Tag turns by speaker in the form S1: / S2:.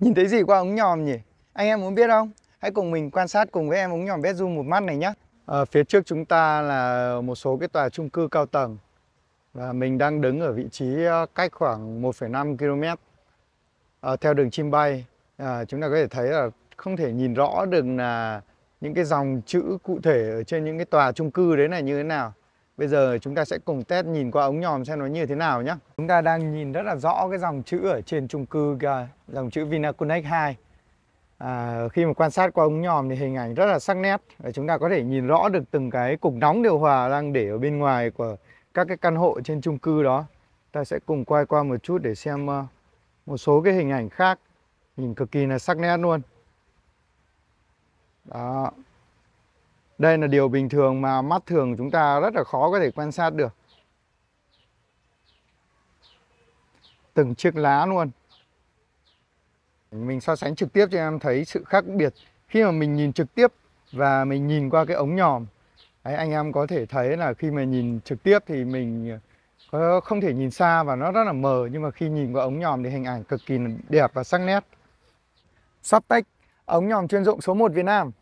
S1: Nhìn thấy gì qua ống nhòm nhỉ? Anh em muốn biết không? Hãy cùng mình quan sát cùng với em ống nhòm Bezu một mắt này nhé. Ở ờ, phía trước chúng ta là một số cái tòa chung cư cao tầng và mình đang đứng ở vị trí ờ, cách khoảng 1,5 km à, theo đường chim bay. À, chúng ta có thể thấy là không thể nhìn rõ được là những cái dòng chữ cụ thể ở trên những cái tòa chung cư đấy là như thế nào. Bây giờ chúng ta sẽ cùng test nhìn qua ống nhòm xem nó như thế nào nhé. Chúng ta đang nhìn rất là rõ cái dòng chữ ở trên chung cư à, dòng chữ Vinaconnect 2. À, khi mà quan sát qua ống nhòm thì hình ảnh rất là sắc nét và chúng ta có thể nhìn rõ được từng cái cục nóng điều hòa đang để ở bên ngoài của các cái căn hộ trên chung cư đó. Ta sẽ cùng quay qua một chút để xem à, một số cái hình ảnh khác nhìn cực kỳ là sắc nét luôn. Đó. Đây là điều bình thường mà mắt thường chúng ta rất là khó có thể quan sát được. Từng chiếc lá luôn. Mình so sánh trực tiếp cho em thấy sự khác biệt khi mà mình nhìn trực tiếp và mình nhìn qua cái ống nhòm. Đấy, anh em có thể thấy là khi mà nhìn trực tiếp thì mình ờ, có không thể nhìn xa và nó rất là mờ nhưng mà khi nhìn qua ống nhòm thì hình ảnh cực kỳ đẹp và sắc nét. Softech, ống nhòm chuyên dụng số 1 Việt Nam.